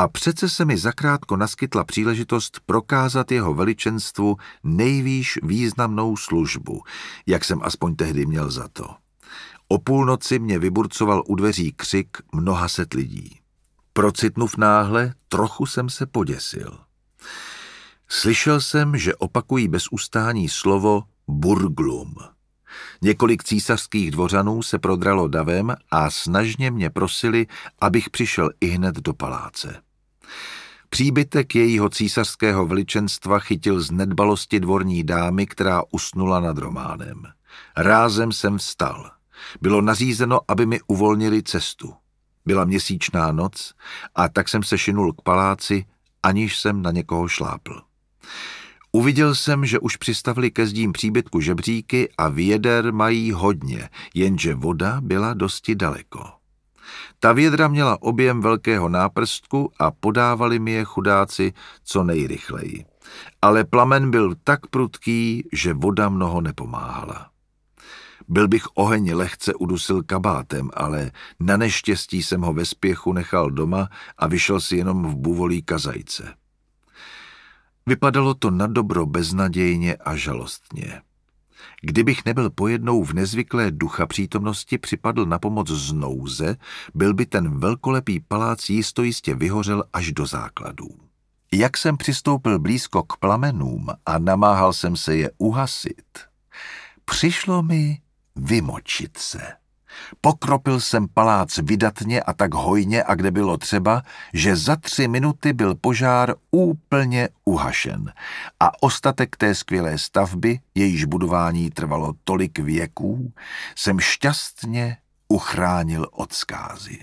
A přece se mi zakrátko naskytla příležitost prokázat jeho veličenstvu nejvýš významnou službu, jak jsem aspoň tehdy měl za to. O půlnoci mě vyburcoval u dveří křik mnoha set lidí. Procitnuv náhle, trochu jsem se poděsil. Slyšel jsem, že opakují bez ustání slovo burglum. Několik císařských dvořanů se prodralo davem a snažně mě prosili, abych přišel i hned do paláce. Příbytek jejího císařského veličenstva chytil z nedbalosti dvorní dámy, která usnula nad románem. Rázem jsem vstal. Bylo nařízeno, aby mi uvolnili cestu. Byla měsíčná noc a tak jsem se šinul k paláci, aniž jsem na někoho šlápl. Uviděl jsem, že už přistavili ke zdím příbytku žebříky a věder mají hodně, jenže voda byla dosti daleko. Ta vědra měla objem velkého náprstku a podávali mi je chudáci co nejrychleji. Ale plamen byl tak prudký, že voda mnoho nepomáhala. Byl bych oheň lehce udusil kabátem, ale na neštěstí jsem ho ve spěchu nechal doma a vyšel si jenom v buvolí kazajce. Vypadalo to na dobro beznadějně a žalostně. Kdybych nebyl pojednou v nezvyklé ducha přítomnosti připadl na pomoc z nouze, byl by ten velkolepý palác jistojistě vyhořel až do základů. Jak jsem přistoupil blízko k plamenům a namáhal jsem se je uhasit, přišlo mi vymočit se. Pokropil jsem palác vydatně a tak hojně a kde bylo třeba, že za tři minuty byl požár úplně uhašen a ostatek té skvělé stavby, jejíž budování trvalo tolik věků, jsem šťastně uchránil od skázy.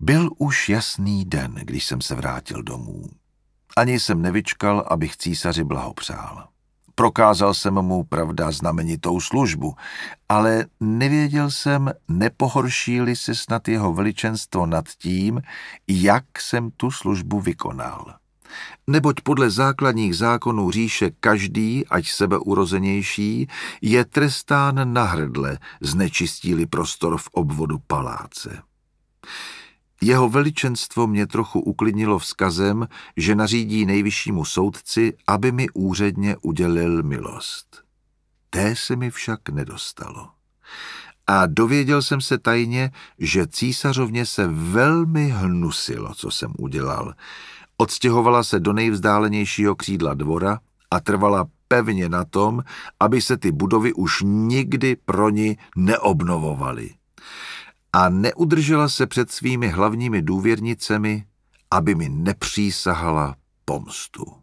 Byl už jasný den, když jsem se vrátil domů. Ani jsem nevyčkal, abych císaři blahopřál. Prokázal jsem mu, pravda, znamenitou službu, ale nevěděl jsem, nepohorší-li se snad jeho veličenstvo nad tím, jak jsem tu službu vykonal. Neboť podle základních zákonů říše každý, ať sebeurozenější, je trestán na hrdle, znečistíli prostor v obvodu paláce. Jeho veličenstvo mě trochu uklidnilo vzkazem, že nařídí nejvyššímu soudci, aby mi úředně udělil milost. Té se mi však nedostalo. A dověděl jsem se tajně, že císařovně se velmi hnusilo, co jsem udělal. Odstěhovala se do nejvzdálenějšího křídla dvora a trvala pevně na tom, aby se ty budovy už nikdy pro ní neobnovovaly a neudržela se před svými hlavními důvěrnicemi, aby mi nepřísahala pomstu.